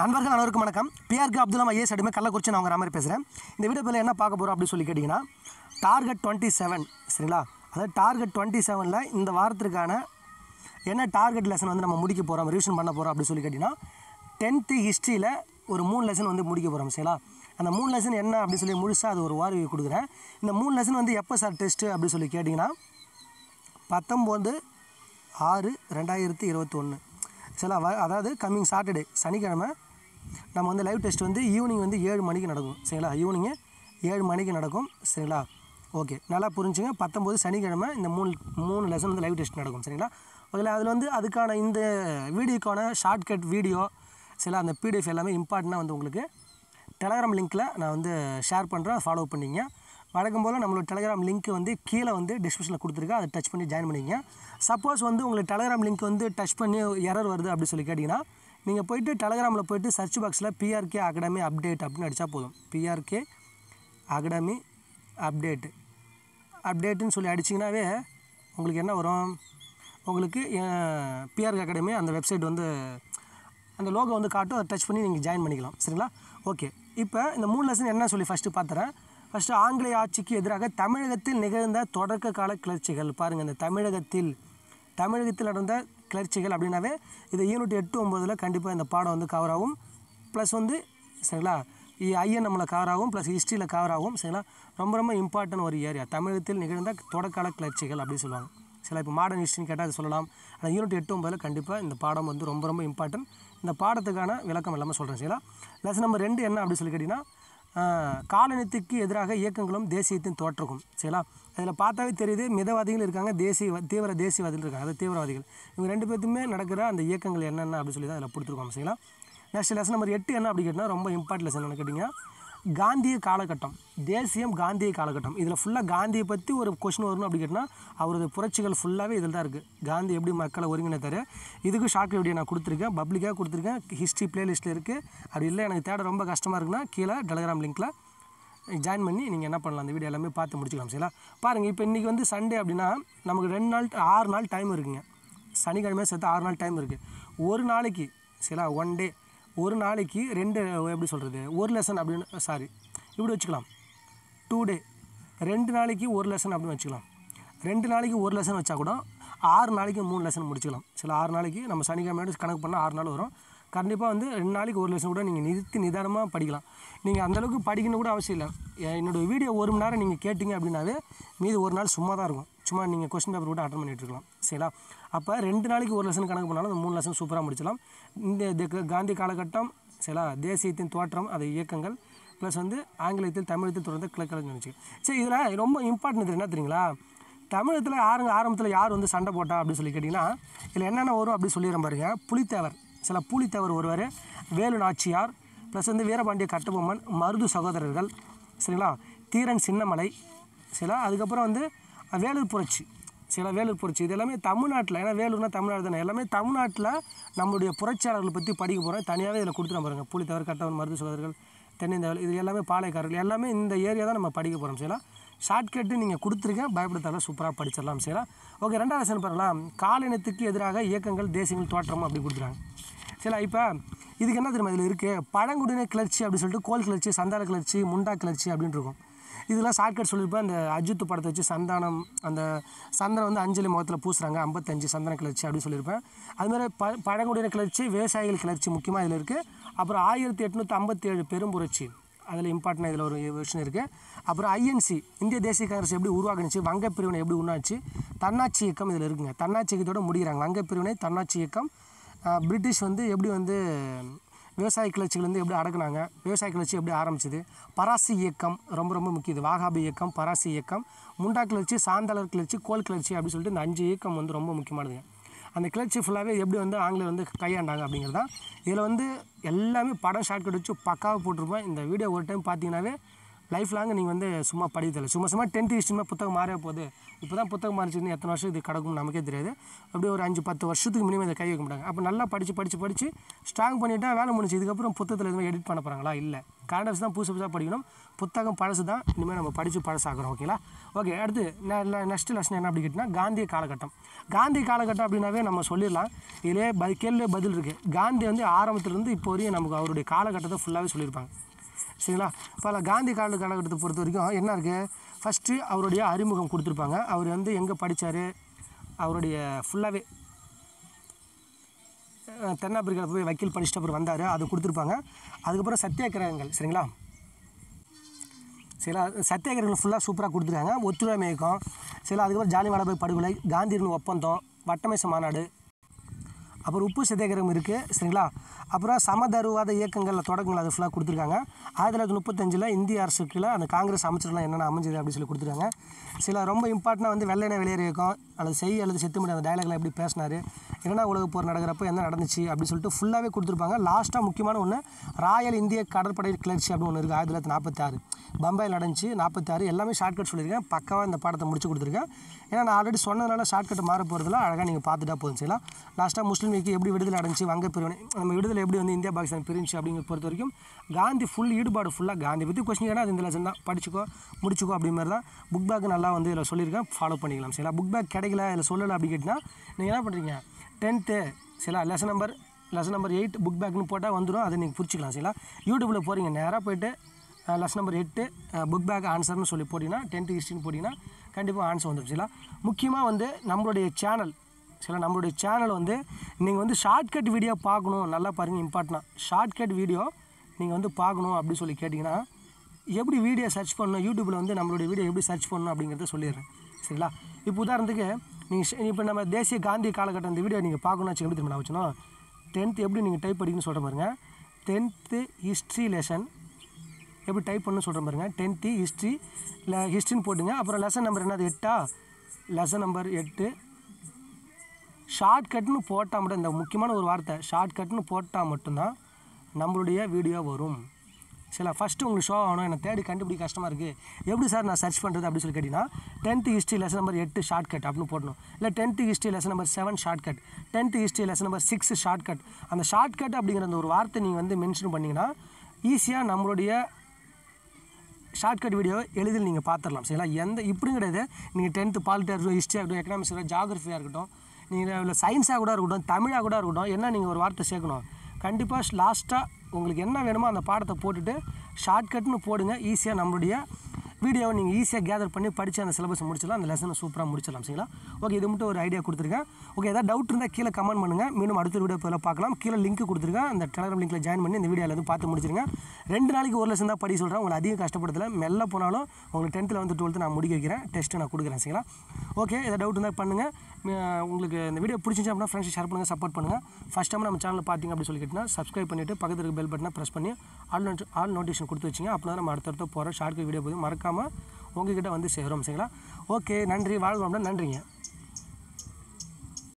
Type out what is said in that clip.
நண்பர்கள் அனைவருக்கும் வணக்கம் பிஆர்கே அப்துல்லாம் ஐஎஸ் அடிமை கள்ளக்குறிச்சி நான் உங்கள் மாதிரி பேசுகிறேன் இந்த வீடியோ பேரில் என்ன பார்க்க போகிறோம் அப்படின்னு சொல்லி கேட்டிங்கன்னா டார்கெட் டுவெண்ட்டி செவன் சரிங்களா அதாவது டார்கெட் டுவெண்ட்டி செவனில் இந்த வாரத்திற்கான என்ன டார்கெட் லெசன் வந்து நம்ம முடிக்க போகிறோம் ரிவிஷன் பண்ண போகிறோம் அப்படின்னு சொல்லி கேட்டிங்கன்னா டென்த்து ஹிஸ்ட்ரியில் ஒரு மூணு லெசன் வந்து முடிக்க போகிறோம் சரிங்களா அந்த மூணு லெசன் என்ன அப்படின்னு சொல்லி முழுசாக அது ஒரு வாரி கொடுக்குறேன் இந்த மூணு லெசன் வந்து எப்போ சார் டெஸ்ட்டு அப்படின்னு சொல்லி கேட்டிங்கன்னா பத்தொம்போது ஆறு ரெண்டாயிரத்தி இருபத்தொன்று சில வ அதாவது கம்மிங் சாட்டர்டே சனிக்கிழமை நம்ம வந்து லைவ் டெஸ்ட் வந்து ஈவினிங் வந்து ஏழு மணிக்கு நடக்கும் சரிங்களா ஈவினிங்கு ஏழு மணிக்கு நடக்கும் சரிங்களா ஓகே நல்லா புரிஞ்சுங்க பத்தொம்போது சனிக்கிழமை இந்த மூணு மூணு லெசன் வந்து லைவ் டெஸ்ட் நடக்கும் சரிங்களா ஓகேங்களா அதில் வந்து அதுக்கான இந்த வீடியோக்கான ஷார்ட்கட் வீடியோ சில அந்த பிடிஎஃப் எல்லாமே இம்பார்ட்டண்ட்டாக வந்து உங்களுக்கு டெலகிராம் லிங்க்கில் நான் வந்து ஷேர் பண்ணுறேன் ஃபாலோ பண்ணிங்க வழக்கம் போல் நம்மளோட டெலகிராம் லிங்க் வந்து கீழே வந்து டிஸ்கிரிப்ஷனில் கொடுத்துருக்கேன் அதை டச் பண்ணி ஜாயின் பண்ணிக்கங்க சப்போஸ் வந்து உங்களுக்கு டெலகிராம் லிங்க் வந்து டச் பண்ணி எரர் வருது அப்படின்னு சொல்லி கேட்டிங்கன்னா நீங்கள் போய்ட்டு டெலகிராமில் போய்ட்டு சர்ச் பாக்ஸில் பிஆர்கே அகாடமி அப்டேட் அப்படின்னு அடித்தா போதும் பிஆர்கே அகாடமி அப்டேட்டு அப்டேட்டுன்னு சொல்லி அடிச்சிங்கனாவே உங்களுக்கு என்ன வரும் உங்களுக்கு பிஆர்கே அகாடமி அந்த வெப்சைட் வந்து அந்த லோகோ வந்து காட்டும் அதை டச் பண்ணி நீங்கள் ஜாயின் பண்ணிக்கலாம் சரிங்களா ஓகே இப்போ இந்த மூணு லெசன் என்ன சொல்லி ஃபஸ்ட்டு பார்த்துறேன் ஃபஸ்ட்டு ஆங்கிலேய ஆட்சிக்கு எதிராக தமிழகத்தில் நிகழ்ந்த தொடக்க கால கிளர்ச்சிகள் பாருங்கள் இந்த தமிழகத்தில் தமிழகத்தில் நடந்த கிளர்ச்சிகள் அப்படின்னாவே இது யூனிட் எட்டு ஒம்பதில் கண்டிப்பாக இந்த பாடம் வந்து கவர் ஆகும் ப்ளஸ் வந்து சரிங்களா ஐயன் நம்மளை கவர் ஆகும் ப்ளஸ் ஹிஸ்ட்ரியில் கவர் ஆகும் சரிங்களா ரொம்ப ரொம்ப இம்பார்ட்டன்ட் ஒரு ஏரியா தமிழகத்தில் நிகழ்ந்த தொடக்கால கிளர்ச்சிகள் அப்படின்னு சொல்லுவாங்க சில இப்போ மாடர்ன் ஹிஸ்ட்ரின்னு கேட்டால் அது சொல்லலாம் ஆனால் யூனிட் எட்டு ஒம்பதில் கண்டிப்பாக இந்த பாடம் வந்து ரொம்ப ரொம்ப இம்பார்ட்டன்ட் இந்த பாடத்துக்கான விளக்கம் இல்லாமல் சொல்கிறேன் சரிங்களா ப்ளஸ் நம்பர் ரெண்டு என்ன அப்படின்னு சொல்லி கேட்டிங்கன்னா காலனித்துக்கு எதிராக இயக்கங்களும் தேசியத்தின் தோற்றுக்கும் சரிங்களா அதில் பார்த்தாவே தெரியுது மிதவாதிகள் இருக்காங்க தேசிய தீவிர தேசியவாதிகள் இருக்காங்க அது தீவிரவாதிகள் இவங்க ரெண்டு பேர்த்துமே நடக்கிற அந்த இயக்கங்கள் என்னென்ன அப்படின்னு சொல்லி தான் அதில் கொடுத்துருக்கோம் சரிங்களா நெக்ஸ்ட் லெசன் நம்பர் எட்டு என்ன அப்படி கேட்டால் ரொம்ப இம்பார்ட்டன் லெசன் என்ன கேட்டிங்கன்னா காந்திய காலகட்டம் தேசியம் காந்திய காலகட்டம் இதில் ஃபுல்லாக காந்தியை பற்றி ஒரு கொஷின் வரணும் அப்படி கேட்டால் அவரது புரட்சிகள் ஃபுல்லாகவே இதில் தான் இருக்குது காந்தி எப்படி மக்களை ஒருங்கிணைத்தார் இதுக்கு ஷாக் வீடியோ நான் கொடுத்துருக்கேன் பப்ளிக்காக கொடுத்துருக்கேன் ஹிஸ்ட்ரி பிளேலிஸ்ட்டில் இருக்குது அப்படி இல்லை எனக்கு தேட ரொம்ப கஷ்டமாக இருக்குன்னா கீழே டெலகிராம் லிங்க்கில் ஜாயின் பண்ணி நீங்கள் என்ன பண்ணலாம் அந்த வீடியோ எல்லாமே பார்த்து முடிச்சுக்கலாம் சரிங்களா பாருங்கள் இப்போ இன்றைக்கி வந்து சண்டே அப்படின்னா நமக்கு ரெண்டு நாள் ஆறு நாள் டைம் இருக்குங்க சனிக்கிழமையாக சேர்த்து ஆறு நாள் டைம் இருக்குது ஒரு நாளைக்கு சரிங்களா ஒன் டே ஒரு நாளைக்கு ரெண்டு எப்படி சொல்கிறது ஒரு லெசன் அப்படின்னு சாரி இப்படி வச்சுக்கலாம் டூ டே ரெண்டு நாளைக்கு ஒரு லெசன் அப்படின்னு வச்சுக்கலாம் ரெண்டு நாளைக்கு ஒரு லெசன் வச்சா கூட ஆறு நாளைக்கு மூணு லெசன் முடிச்சுக்கலாம் சில ஆறு நாளைக்கு நம்ம சனிக்கிழமையோட கணக்கு பண்ணால் ஆறு நாள் வரும் கண்டிப்பாக வந்து ரெண்டு நாளைக்கு ஒரு லெசன் கூட நீங்கள் நிறுத்தி நிதானமாக படிக்கலாம் நீங்கள் அந்தளவுக்கு படிக்கணும் கூட அவசியம் இல்லை என்னோடய வீடியோ ஒரு மணி நேரம் நீங்கள் கேட்டிங்க அப்படின்னாவே மீது ஒரு நாள் சும்மா தான் இருக்கும் சும்மா நீங்கள் கொஸ்டின் பேப்பர் கூட அட்டன் பண்ணிட்டு இருக்கலாம் சரிங்களா அப்போ ரெண்டு நாளைக்கு ஒரு லெசன் கணக்கு பண்ணாலும் அந்த மூணு லெசன் சூப்பராக முடிச்சலாம் இந்த காந்தி காலகட்டம் சரிங்களா தேசியத்தின் தோற்றம் அது இயக்கங்கள் ப்ளஸ் வந்து ஆங்கிலத்தில் தமிழத்தில் தொடர்ந்து கிழக்கலன்னு நினச்சி சரி இதில் ரொம்ப இம்பார்ட்டன் என்ன தெரியுங்களா தமிழகத்தில் யாருங்க ஆரம்பத்தில் யார் வந்து சண்டை போட்டா அப்படின்னு சொல்லி கேட்டிங்கன்னா இதில் என்னென்ன வரும் அப்படின்னு சொல்லிடுறேன் பாருங்க புலித்தேவர் சில புலித்தேவர் ஒருவர் வேலு நாச்சியார் ப்ளஸ் வந்து வீரபாண்டிய கட்டபொம்மன் மருது சகோதரர்கள் சரிங்களா தீரன் சின்னமலை சரிங்களா அதுக்கப்புறம் வந்து வேலூர் புரட்சி சில வேலூர் புரட்சி இது எல்லாமே தமிழ்நாட்டில் ஏன்னா வேலூர்னா தமிழ்நாடு தானே எல்லாமே தமிழ்நாட்டில் நம்மளுடைய புரட்சியாளர்களை பற்றி படிக்க போகிறோம் தனியாகவே இதில் கொடுத்துட்டு பாருங்கள் புலித்தவர் கட்டவன் மருந்து சோதர்கள் தென்னிந்தவர்கள் இது எல்லாமே பாளையக்காரர்கள் எல்லாமே இந்த ஏரியா தான் நம்ம படிக்க போகிறோம் செய்யலாம் ஷார்ட்கட்டு நீங்கள் கொடுத்துருக்கேன் பயப்படுத்தால சூப்பராக படிச்சிடலாம் செய்யலாம் ஓகே ரெண்டாவது லெசன் பாருங்களா காலினத்துக்கு எதிராக இயக்கங்கள் தேசியங்கள் தோற்றம் அப்படி கொடுத்துருக்காங்க சரி இப்போ இதுக்கு என்ன தெரியுமா இதில் இருக்குது பழங்குடியின கிளர்ச்சி அப்படின்னு சொல்லிட்டு கோல் கிளர்ச்சி சந்தார கிளர்ச்சி முண்டா கிளர்ச்சி அப்படின்னு இருக்கும் இதெல்லாம் ஷார்ட்கட் சொல்லியிருப்பேன் அந்த அஜித் படத்தை வச்சு சந்தானம் அந்த சந்தனம் வந்து அஞ்சலி முகத்தில் பூசுகிறாங்க ஐம்பத்தஞ்சு சந்தன கிளர்ச்சி அப்படின்னு சொல்லியிருப்பேன் அதுமாதிரி ப பழங்குடியின கிளர்ச்சி விவசாயிகள் கிளர்ச்சி முக்கியமாக இதில் இருக்குது அப்புறம் ஆயிரத்தி எட்நூற்றி ஐம்பத்தி ஏழு பெரும்புரட்சி அதில் இம்பார்ட்டன்ட் இதில் ஒரு விஷயம் இருக்குது அப்புறம் ஐஎன்சி இந்திய தேசிய காங்கிரஸ் எப்படி உருவாக்குனுச்சு வங்க பிரிவினை எப்படி உருவாச்சு தன்னாட்சி இயக்கம் இதில் இருக்குங்க தன்னாட்சி இயக்கத்தோடு முடிகிறாங்க வங்க பிரிவினை தன்னாட்சி இயக்கம் பிரிட்டிஷ் வந்து எப்படி வந்து விவசாய கிளர்ச்சிகள் வந்து எப்படி அடக்குனாங்க விவசாய கிளர்ச்சி எப்படி ஆரம்பிச்சிது பராசி இயக்கம் ரொம்ப ரொம்ப முக்கியது வாகாபி இயக்கம் பராசி இயக்கம் முண்டா கிளர்ச்சி சாந்தாளர் கிளர்ச்சி கோல் கிளர்ச்சி அப்படின்னு சொல்லிட்டு இந்த அஞ்சு இயக்கம் வந்து ரொம்ப முக்கியமானதுங்க அந்த கிளர்ச்சி ஃபுல்லாகவே எப்படி வந்து ஆங்கிலம் வந்து கையாண்டாங்க அப்படிங்கிறது தான் இதில் வந்து எல்லாமே படம் ஷார்ட்கட் வச்சு பக்காவாக போட்டிருப்போம் இந்த வீடியோ ஒரு டைம் பார்த்தீங்கன்னாவே லைஃப் லாங் நீங்கள் வந்து சும்மா படித்தல சும்மா சும்மா டென்த்து ஹிஸ்ட்ரிமா புத்தகம் மாறவே போகுது இப்போ தான் புத்தகம் மாறிச்சுன்னு எத்தனை வருஷம் இது கிடக்கும் நமக்கே தெரியாது அப்படியே ஒரு அஞ்சு பத்து வருஷத்துக்கு மினிமம் இதை கை வைக்க மாட்டாங்க அப்போ நல்லா படித்து படித்து படித்து ஸ்ட்ராங் பண்ணிவிட்டால் வேலை முடிஞ்சு இதுக்கப்புறம் புத்தகத்தில் எதுவும் எடிட் பண்ண போகிறாங்களா இல்லை கரண்ட் தான் புதுசு புதுசாக படிக்கணும் புத்தகம் பழசு தான் இனிமேல் நம்ம படித்து பழசாகிறோம் ஓகேங்களா ஓகே அடுத்து நெக்ஸ்ட் லெசன் என்ன அப்படி கேட்டிங்கன்னா காந்திய காலகட்டம் காந்தி காலகட்டம் அப்படின்னாவே நம்ம சொல்லிடலாம் இதிலே ப கேள்வியே பதில் இருக்குது காந்தி வந்து ஆரம்பத்துலேருந்து இப்போ வரையும் நமக்கு அவருடைய காலகட்டத்தை ஃபுல்லாகவே சொல்லியிருப்பாங்க சரிங்களா பல காந்தி கால காலகட்டத்தை பொறுத்த வரைக்கும் என்ன இருக்குது ஃபஸ்ட்டு அவருடைய அறிமுகம் கொடுத்துருப்பாங்க அவர் வந்து எங்கே படித்தார் அவருடைய ஃபுல்லாகவே தென்னாப்பிரிக்காவில் போய் வக்கீல் படிச்சுட்டு அப்புறம் வந்தார் அது கொடுத்துருப்பாங்க அதுக்கப்புறம் சத்தியாகிரகங்கள் சரிங்களா சில சத்தியாகிரகங்கள் ஃபுல்லாக சூப்பராக கொடுத்துருக்காங்க ஒத்துழைமை இயக்கம் சில அதுக்கப்புறம் ஜாலி வாடாபாய் படுகொலை காந்தியின் ஒப்பந்தம் வட்டமேச மாநாடு அப்புறம் உப்பு சத்தியாகிரகம் இருக்குது சரிங்களா அப்புறம் சமதருவாத இயக்கங்கள் தொடக்கங்கள் அது ஃபுல்லாக கொடுத்துருக்காங்க ஆயிரத்தி தொள்ளாயிரத்தி முப்பத்தஞ்சில் இந்திய அரசு கீழே அந்த காங்கிரஸ் அமைச்சர்லாம் என்னென்ன அமைஞ்சது அப்படின்னு சொல்லி கொடுத்துருக்காங்க சில ரொம்ப இம்பார்ட்டண்ட்டாக வந்து வெள்ளையின வெளியேறி இருக்கும் அல்லது செய் அல்லது செத்து அந்த டயலாக்லாம் எப்படி பேசினார் இரண்டாம் உலக போர் நடக்கிறப்போ என்ன நடந்துச்சு அப்படின்னு சொல்லிட்டு ஃபுல்லாகவே கொடுத்துருப்பாங்க லாஸ்ட்டாக முக்கியமான ஒன்று ராயல் இந்திய கடற்படை கிளர்ச்சி அப்படின்னு ஒன்று இருக்குது ஆயிரத்தி தொள்ளாயிரத்தி நாற்பத்தாறு பம்பாயில் நடந்துச்சு நாற்பத்தாறு எல்லாமே ஷார்ட்கட் சொல்லியிருக்கேன் பக்கமாக இந்த பாடத்தை முடிச்சு கொடுத்துருக்கேன் ஏன்னா நான் ஆல்ரெடி சொன்னதுனால ஷார்ட்கட் மாற போகிறதுல அழகாக நீங்கள் பார்த்துட்டா போதும் சரிங்களா லாஸ்ட்டாக முஸ்லீம் எப்படி விடுதலை அடைஞ்சி வங்க பிரிவினை நம்ம விடுதலை எப்படி வந்து இந்தியா பாகிஸ்தான் பிரிஞ்சு அப்படிங்கிற பொறுத்த வரைக்கும் காந்தி ஃபுல் ஈடுபாடு ஃபுல்லாக காந்தி பற்றி கொஸ்டின் கேட்டால் அது இந்த லெசன் தான் படிச்சுக்கோ முடிச்சுக்கோ அப்படி மாதிரி தான் புக் பேக் நல்லா வந்து இதில் சொல்லியிருக்கேன் ஃபாலோ பண்ணிக்கலாம் சரிங்களா புக் பேக் கிடைக்கல இதில் சொல்லலை அப்படி கேட்டிங்கன்னா நீங்கள் என்ன பண்ணுறீங்க டென்த்து சரிங்களா lesson number lesson number eight book பேக்னு போட்டால் வந்துடும் அதை நீங்கள் புரிச்சிக்கலாம் சரிங்களா யூடியூப்பில் போகிறீங்க நேராக போய்ட்டு லெசன் நம்பர் எட்டு புக் பேக் ஆன்சர்னு சொல்லி போட்டிங்கன்னா டென்த்து ஹிஸ்ட்ரின்னு போட்டிங்கன்னா கண்டிப்பாக ஆன்சர் வந்துடும் சரிங்களா முக்கியமாக வந்து நம்மளுடைய சேனல் சரி நம்மளுடைய சேனல் வந்து நீங்கள் வந்து ஷார்ட்கட் வீடியோ பார்க்கணும் நல்லா பாருங்கள் இம்பார்ட்டண்ட்டாக ஷார்ட்கட் வீடியோ நீங்கள் வந்து பார்க்கணும் அப்படின்னு சொல்லி கேட்டிங்கன்னா எப்படி வீடியோ சர்ச் பண்ணணும் யூடியூப்பில் வந்து நம்மளுடைய வீடியோ எப்படி சர்ச் பண்ணணும் அப்படிங்கிறத சொல்லிடுறேன் சரிங்களா இப்போ உதாரணத்துக்கு நீங்கள் இப்போ நம்ம தேசிய காந்தி காலகட்டம் இந்த வீடியோ நீங்கள் பார்க்கணும்னு வச்சு எப்படி திரும்ப நான் வச்சுனோம் டென்த்து எப்படி நீங்கள் டைப் படிக்கணும்னு சொல்கிற பாருங்கள் டென்த்து ஹிஸ்ட்ரி லெசன் எப்படி டைப் பண்ணணும்னு சொல்கிற பாருங்கள் டென்த்து ஹிஸ்ட்ரி ஹிஸ்ட்ரின்னு போட்டுங்க அப்புறம் லெசன் நம்பர் என்னது எட்டா லெசன் நம்பர் எட்டு ஷார்ட்கட்னு போட்டால் மட்டும் இந்த முக்கியமான ஒரு வார்த்தை ஷார்ட்கட்னு போட்டால் மட்டும்தான் நம்மளுடைய வீடியோ வரும் சரி ஃபஸ்ட்டு உங்களுக்கு ஷோ ஆகணும் எனக்கு தேடி கண்டுபிடிக்க கஷ்டமாக இருக்குது எப்படி சார் நான் சர்ச் பண்ணுறது அப்படின்னு சொல்லி கேட்டிங்கன்னா டென்த்து ஹிஸ்ட்ரி லெசன் நம்பர் எட்டு ஷார்ட்கட் அப்படின்னு போடணும் இல்லை tenth history lesson number seven shortcut tenth history lesson number six short cut அந்த ஷார்ட்கட் அப்படிங்கிற அந்த ஒரு வார்த்தை நீங்கள் வந்து மென்ஷன் பண்ணிங்கன்னா ஈஸியாக நம்மளுடைய ஷார்ட் கட் வீடியோ எளிதில் நீங்கள் பார்த்துடலாம் சரிங்களா எந்த இப்படி கிடையாது நீங்கள் டென்த்து பாலிட்டி இருக்கட்டும் ஹிஸ்ட்ரியாக இருக்கட்டும் எக்கனாமிக்ஸ் இருக்கட்டும் ஜாகிரஃபியாக இருக்கட்டும் நீங்கள் இல்லை சயின்ஸாக கூட இருக்கட்டும் தமிழாக கூட இருக்கட்டும் என்ன நீங்கள் ஒரு வார்த்தை சேர்க்கணும் கண்டிப்பாக லாஸ்ட்டாக உங்களுக்கு என்ன வேணுமோ அந்த பாடத்தை போட்டுட்டு ஷார்ட்கட்னு போடுங்க ஈஸியாக நம்மளுடைய வீடியோவை நீங்கள் ஈஸியாக கேதர் பண்ணி படித்து அந்த சிலபஸ் முடிச்சிடலாம் அந்த லெசனை சூப்பராக முடிச்சிடலாம் சரிங்களா ஓகே இது மட்டும் ஒரு ஐடியா கொடுத்துருக்கேன் ஓகே ஏதாவது டவுட் இருந்தால் கீழே கமெண்ட் பண்ணுங்கள் மீண்டும் அடுத்த வீடியோ போய் பார்க்கலாம் கீழே லிங்க் கொடுத்துருக்கேன் அந்த டெலகிராம் லிங்க்கில் ஜாயின் பண்ணி இந்த வீடியோவில் வந்து பார்த்து முடிச்சிருங்க ரெண்டு நாளைக்கு ஒரு லெசன் தான் படி சொல்கிறேன் உங்களை அதிகம் கஷ்டப்படுத்தல மெல்ல போனாலும் உங்களுக்கு டென்த்தில் வந்து டுவெல்த்து நான் முடிக்க வைக்கிறேன் டெஸ்ட்டு நான் கொடுக்குறேன் சரிங்களா ஓகே ஏதாவது டவுட் இருந்தால் பண்ணுங்கள் உங்களுக்கு இந்த வீடியோ பிடிச்சிச்சு அப்படின்னா ஃப்ரெண்ட்ஸ் ஷேர் பண்ணுங்கள் சப்போர்ட் பண்ணுங்கள் ஃபஸ்ட் டைம் நம்ம சேனலில் பார்த்திங்க அப்படின்னு சொல்லிக்கிட்டிங்கன்னா சப்ஸ்கிரைப் பண்ணிவிட்டு பக்கத்தில் இருக்க பெல் பட்டனை ப்ரெஸ் பண்ணி ஆல் நோட் ஆல் நோட்டிஃபிகேஷன் கொடுத்து வச்சிங்க அப்படின்னா நம்ம அடுத்தடுத்த போகிற ஷார்ட் வீடியோ போதும் மறக்காமல் உங்ககிட்ட வந்து சேரும் சரிங்களா ஓகே நன்றி அப்படின்னா நன்றிங்க